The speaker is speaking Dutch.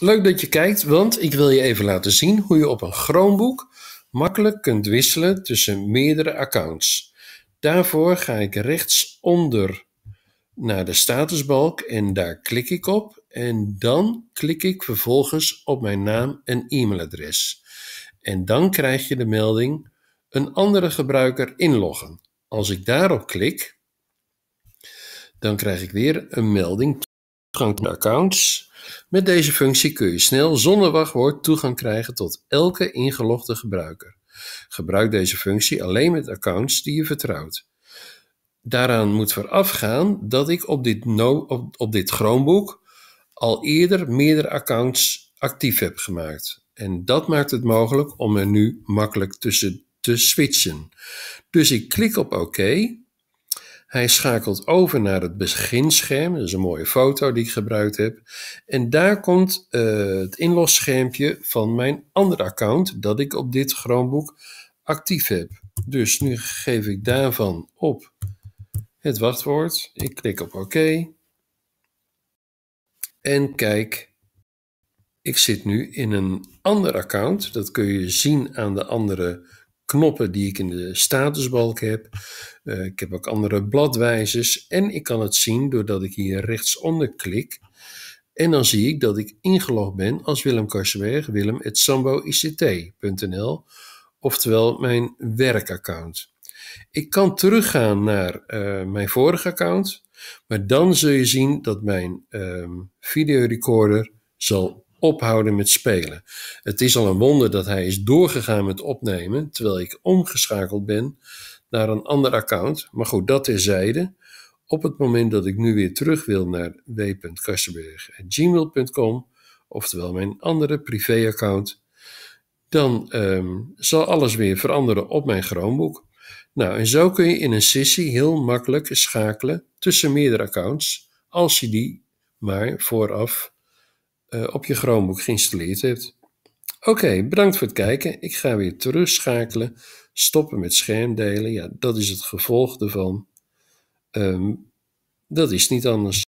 Leuk dat je kijkt, want ik wil je even laten zien hoe je op een Chromebook makkelijk kunt wisselen tussen meerdere accounts. Daarvoor ga ik rechtsonder naar de statusbalk en daar klik ik op en dan klik ik vervolgens op mijn naam en e-mailadres. En dan krijg je de melding een andere gebruiker inloggen. Als ik daarop klik, dan krijg ik weer een melding accounts. Met deze functie kun je snel zonder wachtwoord toegang krijgen tot elke ingelogde gebruiker. Gebruik deze functie alleen met accounts die je vertrouwt. Daaraan moet voorafgaan dat ik op dit, no op, op dit Chromebook al eerder meerdere accounts actief heb gemaakt. En dat maakt het mogelijk om er nu makkelijk tussen te switchen. Dus ik klik op OK hij schakelt over naar het beginscherm. Dat is een mooie foto die ik gebruikt heb. En daar komt eh, het inlogschermpje van mijn andere account dat ik op dit Chromebook actief heb. Dus nu geef ik daarvan op het wachtwoord. Ik klik op OK. En kijk, ik zit nu in een ander account. Dat kun je zien aan de andere knoppen die ik in de statusbalk heb. Eh, ik heb ook andere bladwijzers en ik kan het zien doordat ik hier rechtsonder klik. En dan zie ik dat ik ingelogd ben als Willem Karsberg, willem.samboict.nl, oftewel mijn werkaccount. Ik kan teruggaan naar eh, mijn vorige account, maar dan zul je zien dat mijn ehm, videorecorder zal ophouden met spelen. Het is al een wonder dat hij is doorgegaan met opnemen, terwijl ik omgeschakeld ben naar een ander account. Maar goed, dat terzijde. Op het moment dat ik nu weer terug wil naar w.kastenberg.gmail.com, oftewel mijn andere privéaccount, dan ehm, zal alles weer veranderen op mijn Chromebook. Nou, en zo kun je in een sessie heel makkelijk schakelen tussen meerdere accounts, als je die maar vooraf eh, op je Chromebook geïnstalleerd hebt. Oké, bedankt voor het kijken. Ik ga weer terugschakelen, stoppen met schermdelen. Ja, dat is het gevolg ervan. Ehm, dat is niet anders.